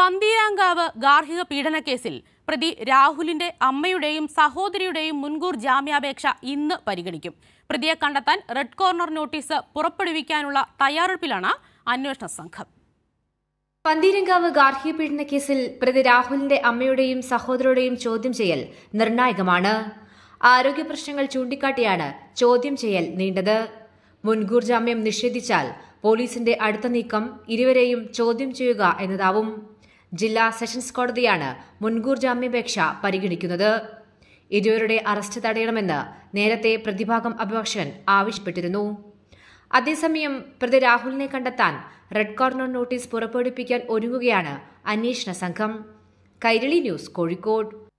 പന്തീരാങ്കാവ് ഗാർഹിക പീഡനക്കേസിൽ പ്രതി രാഹുലിന്റെ അമ്മയുടെയും സഹോദരിയുടെയും മുൻകൂർ ജാമ്യാപേക്ഷ ഇന്ന് പരിഗണിക്കും പ്രതിയെ കണ്ടെത്താൻ റെഡ് കോർണർ നോട്ടീസ് പുറപ്പെടുവിക്കാനുള്ള തയ്യാറെടുപ്പിലാണ് അന്വേഷണ സംഘം പന്തീരങ്കാവ് ഗാർഹിക പീഡന കേസിൽ പ്രതി രാഹുലിന്റെ അമ്മയുടെയും സഹോദരരുടെയും ചോദ്യം ചെയ്യൽ നിർണായകമാണ് ആരോഗ്യ പ്രശ്നങ്ങൾ ചൂണ്ടിക്കാട്ടിയാണ് ചോദ്യം ചെയ്യൽ നീണ്ടത് മുൻകൂർ ജാമ്യം നിഷേധിച്ചാൽ പോലീസിന്റെ അടുത്ത നീക്കം ഇരുവരെയും ചോദ്യം ചെയ്യുക എന്നതാവും ജില്ലാ സെഷൻസ് കോടതിയാണ് മുൻകൂർ ജാമ്യാപേക്ഷ പരിഗണിക്കുന്നത് ഇരുവരുടെ അറസ്റ്റ് തടയണമെന്ന് നേരത്തെ പ്രതിഭാഗം അഭിഭാഷകൻ ആവശ്യപ്പെട്ടിരുന്നു അതേസമയം പ്രതി രാഹുലിനെ കണ്ടെത്താൻ റെഡ് കോർണർ നോട്ടീസ് പുറപ്പെടുവിപ്പിക്കാൻ ഒരുങ്ങുകയാണ് അന്വേഷണ സംഘം കൈരളി ന്യൂസ് കോഴിക്കോട്